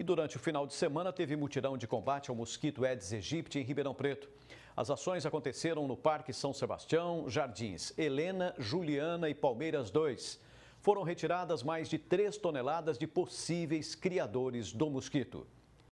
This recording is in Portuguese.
E durante o final de semana teve mutirão de combate ao mosquito Aedes aegypti em Ribeirão Preto. As ações aconteceram no Parque São Sebastião, Jardins Helena, Juliana e Palmeiras 2. Foram retiradas mais de 3 toneladas de possíveis criadores do mosquito.